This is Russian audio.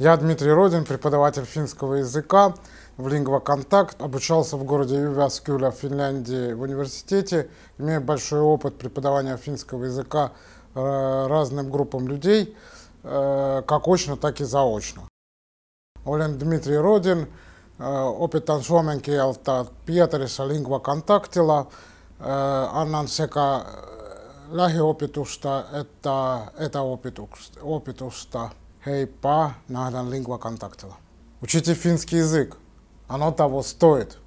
Я Дмитрий Родин, преподаватель финского языка в Лингвоконтакт, обучался в городе Ювяскюля в Финляндии в университете, имею большой опыт преподавания финского языка э, разным группам людей, э, как очно, так и заочно. Олен Дмитрий Родин, Olen Dmitri Rodin, opitan suomen kieltä Pietarissa Lingvakontaktilla, это это lähiopetusta että etäopetusta. «Хей-па» на лингва контактила. Учите финский язык, оно того стоит.